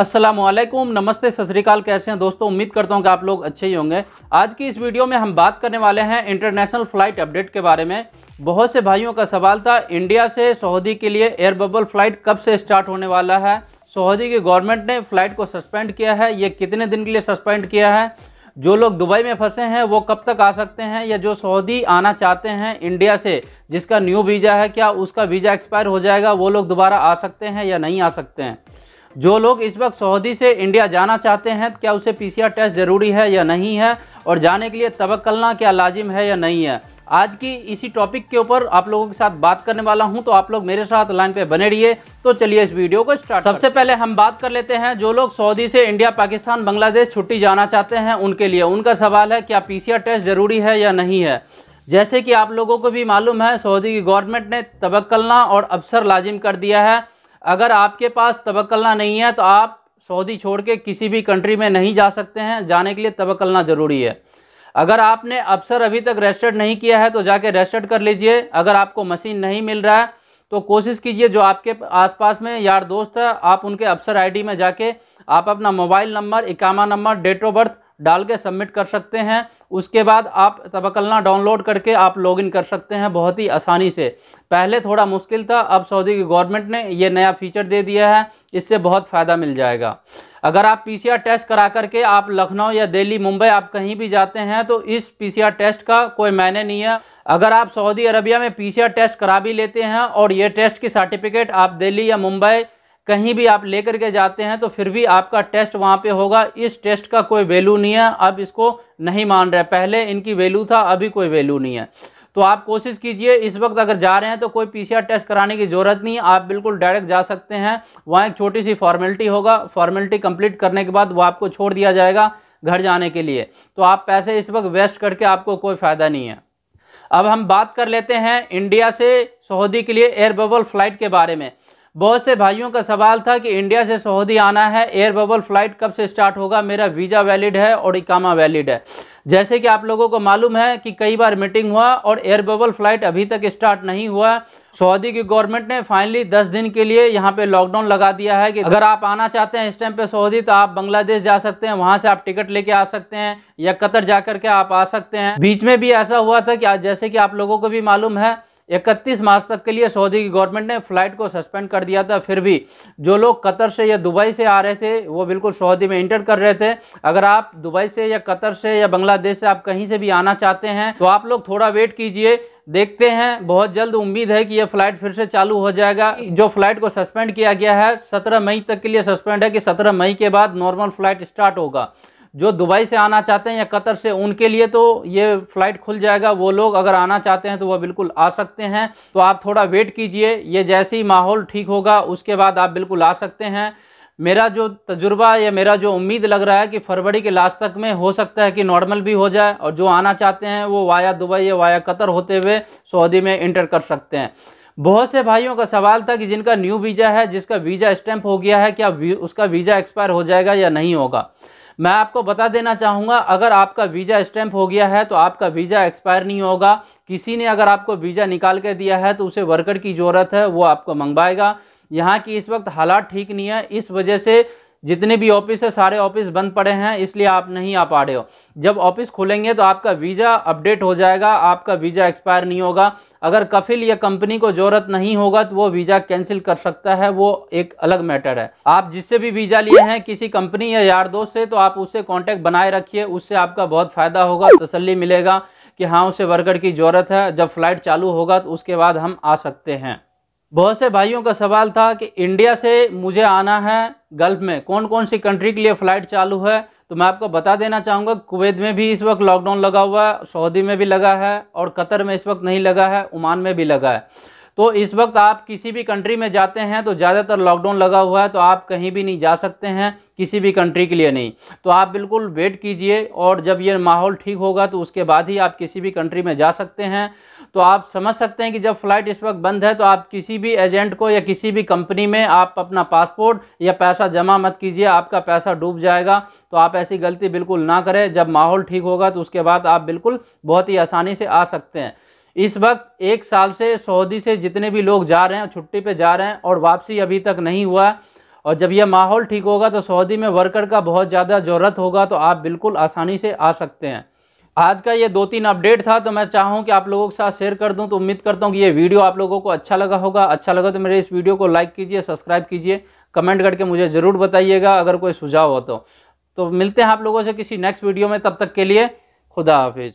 असलम नमस्ते सतरीकाल कैसे हैं दोस्तों उम्मीद करता हूं कि आप लोग अच्छे ही होंगे आज की इस वीडियो में हम बात करने वाले हैं इंटरनेशनल फ़्लाइट अपडेट के बारे में बहुत से भाइयों का सवाल था इंडिया से सऊदी के लिए एयर बबल फ़्लाइट कब से स्टार्ट होने वाला है सऊदी की गवर्नमेंट ने फ़्लाइट को सस्पेंड किया है ये कितने दिन के लिए सस्पेंड किया है जो लोग दुबई में फंसे हैं वो कब तक आ सकते हैं या जो सऊदी आना चाहते हैं इंडिया से जिसका न्यू वीज़ा है क्या उसका वीज़ा एक्सपायर हो जाएगा वो लोग दोबारा आ सकते हैं या नहीं आ सकते हैं जो लोग इस वक्त सऊदी से इंडिया जाना चाहते हैं क्या उसे पीसीआर टेस्ट ज़रूरी है या नहीं है और जाने के लिए तवक्लना क्या लाजिम है या नहीं है आज की इसी टॉपिक के ऊपर आप लोगों के साथ बात करने वाला हूं तो आप लोग मेरे साथ लाइन पे बने रहिए तो चलिए इस वीडियो को स्टार्ट सबसे पहले हम बात कर लेते हैं जो लोग सऊदी से इंडिया पाकिस्तान बांग्लादेश छुट्टी जाना चाहते हैं उनके लिए उनका सवाल है क्या पी टेस्ट ज़रूरी है या नहीं है जैसे कि आप लोगों को भी मालूम है सऊदी की गवर्नमेंट ने तबक्लना और अफसर लाजिम कर दिया है अगर आपके पास तबकलना नहीं है तो आप सऊदी छोड़ के किसी भी कंट्री में नहीं जा सकते हैं जाने के लिए तबकलना ज़रूरी है अगर आपने अफसर अभी तक रजिस्टर्ड नहीं किया है तो जाके रजिस्टर्ड कर लीजिए अगर आपको मशीन नहीं मिल रहा है तो कोशिश कीजिए जो आपके आसपास में यार दोस्त है आप उनके अफसर आईडी में जाके आप अपना मोबाइल नंबर इकामा नंबर डेट ऑफ बर्थ डाल के सबमिट कर सकते हैं उसके बाद आप तबकलना डाउनलोड करके आप लॉगिन कर सकते हैं बहुत ही आसानी से पहले थोड़ा मुश्किल था अब सऊदी की गवर्नमेंट ने ये नया फीचर दे दिया है इससे बहुत फ़ायदा मिल जाएगा अगर आप पीसीआर टेस्ट करा करके आप लखनऊ या दिल्ली मुंबई आप कहीं भी जाते हैं तो इस पी टेस्ट का कोई मायने नहीं है अगर आप सऊदी अरबिया में पी टेस्ट करा भी लेते हैं और ये टेस्ट की सर्टिफिकेट आप दिल्ली या मुंबई कहीं भी आप लेकर के जाते हैं तो फिर भी आपका टेस्ट वहाँ पे होगा इस टेस्ट का कोई वैल्यू नहीं है अब इसको नहीं मान रहे पहले इनकी वैल्यू था अभी कोई वैल्यू नहीं है तो आप कोशिश कीजिए इस वक्त अगर जा रहे हैं तो कोई पी टेस्ट कराने की ज़रूरत नहीं आप बिल्कुल डायरेक्ट जा सकते हैं वहाँ एक छोटी सी फॉर्मेलिटी होगा फॉर्मेलिटी कंप्लीट करने के बाद वो आपको छोड़ दिया जाएगा घर जाने के लिए तो आप पैसे इस वक्त वेस्ट करके आपको कोई फ़ायदा नहीं है अब हम बात कर लेते हैं इंडिया से सऊदी के लिए एयर बबल फ्लाइट के बारे में बहुत से भाइयों का सवाल था कि इंडिया से सऊदी आना है एयर बबल फ्लाइट कब से स्टार्ट होगा मेरा वीज़ा वैलिड है और इकामा वैलिड है जैसे कि आप लोगों को मालूम है कि कई बार मीटिंग हुआ और एयर बबल फ्लाइट अभी तक स्टार्ट नहीं हुआ सऊदी की गवर्नमेंट ने फाइनली 10 दिन के लिए यहाँ पे लॉकडाउन लगा दिया है कि अगर आप आना चाहते हैं इस टाइम पे सऊदी तो आप बांग्लादेश जा सकते हैं वहाँ से आप टिकट लेके आ सकते हैं या कतर जा करके आप आ सकते हैं बीच में भी ऐसा हुआ था कि जैसे कि आप लोगों को भी मालूम है इकतीस मार्च तक के लिए सऊदी की गवर्नमेंट ने फ्लाइट को सस्पेंड कर दिया था फिर भी जो लोग कतर से या दुबई से आ रहे थे वो बिल्कुल सऊदी में इंटर कर रहे थे अगर आप दुबई से या कतर से या बांग्लादेश से आप कहीं से भी आना चाहते हैं तो आप लोग थोड़ा वेट कीजिए देखते हैं बहुत जल्द उम्मीद है कि यह फ्लाइट फिर से चालू हो जाएगा जो फ्लाइट को सस्पेंड किया गया है 17 मई तक के लिए सस्पेंड है कि 17 मई के बाद नॉर्मल फ्लाइट स्टार्ट होगा जो दुबई से आना चाहते हैं या कतर से उनके लिए तो ये फ़्लाइट खुल जाएगा वो लोग अगर आना चाहते हैं तो वह बिल्कुल आ सकते हैं तो आप थोड़ा वेट कीजिए ये जैसे ही माहौल ठीक होगा उसके बाद आप बिल्कुल आ सकते हैं मेरा जो तजुर्बा या मेरा जो उम्मीद लग रहा है कि फरवरी के लास्ट तक में हो सकता है कि नॉर्मल भी हो जाए और जो आना चाहते हैं वो वाया दुबई या वाया कतर होते हुए सऊदी में इंटर कर सकते हैं बहुत से भाइयों का सवाल था कि जिनका न्यू वीज़ा है जिसका वीज़ा स्टैंप हो गया है क्या उसका वीज़ा एक्सपायर हो जाएगा या नहीं होगा मैं आपको बता देना चाहूँगा अगर आपका वीज़ा स्टैम्प हो गया है तो आपका वीज़ा एक्सपायर नहीं होगा किसी ने अगर आपको वीज़ा निकाल के दिया है तो उसे वर्कर की ज़रूरत है वो आपको मंगवाएगा यहाँ की इस वक्त हालात ठीक नहीं है इस वजह से जितने भी ऑफिस है सारे ऑफिस बंद पड़े हैं इसलिए आप नहीं आ पा रहे हो जब ऑफिस खुलेंगे तो आपका वीज़ा अपडेट हो जाएगा आपका वीज़ा एक्सपायर नहीं होगा अगर कफिल या कंपनी को ज़रूरत नहीं होगा तो वो वीज़ा कैंसिल कर सकता है वो एक अलग मैटर है आप जिससे भी वीज़ा लिए हैं किसी कंपनी या यार दोस्त से तो आप उससे कॉन्टैक्ट बनाए रखिए उससे आपका बहुत फ़ायदा होगा तसली मिलेगा कि हाँ उसे वर्कर की ज़रूरत है जब फ्लाइट चालू होगा तो उसके बाद हम आ सकते हैं बहुत से भाइयों का सवाल था कि इंडिया से मुझे आना है गल्फ में कौन कौन सी कंट्री के लिए फ़्लाइट चालू है तो मैं आपको बता देना चाहूँगा कुवैत में भी इस वक्त लॉकडाउन लगा हुआ है सऊदी में भी लगा है और कतर में इस वक्त नहीं लगा है ओमान में भी लगा है तो इस वक्त आप किसी भी कंट्री में जाते हैं तो ज़्यादातर लॉकडाउन लगा हुआ है तो आप कहीं भी नहीं जा सकते हैं किसी भी कंट्री के लिए नहीं तो आप बिल्कुल वेट कीजिए और जब ये माहौल ठीक होगा तो उसके बाद ही आप किसी भी कंट्री में जा सकते हैं तो आप समझ सकते हैं कि जब फ़्लाइट इस वक्त बंद है तो आप किसी भी एजेंट को या किसी भी कंपनी में आप अपना पासपोर्ट या पैसा जमा मत कीजिए आपका पैसा डूब जाएगा तो आप ऐसी गलती बिल्कुल ना करें जब माहौल ठीक होगा तो उसके बाद आप बिल्कुल बहुत ही आसानी से आ सकते हैं इस वक्त एक साल से सऊदी से जितने भी लोग जा रहे हैं छुट्टी पर जा रहे हैं और वापसी अभी तक नहीं हुआ है और जब यह माहौल ठीक होगा तो सऊदी में वर्कर का बहुत ज़्यादा ज़रूरत होगा तो आप बिल्कुल आसानी से आ सकते हैं आज का ये दो तीन अपडेट था तो मैं चाहूँ कि आप लोगों के साथ शेयर कर दूँ तो उम्मीद करता हूँ कि ये वीडियो आप लोगों को अच्छा लगा होगा अच्छा लगा तो मेरे इस वीडियो को लाइक कीजिए सब्सक्राइब कीजिए कमेंट करके मुझे ज़रूर बताइएगा अगर कोई सुझाव हो तो, तो मिलते हैं आप लोगों से किसी नेक्स्ट वीडियो में तब तक के लिए खुदा हाफिज़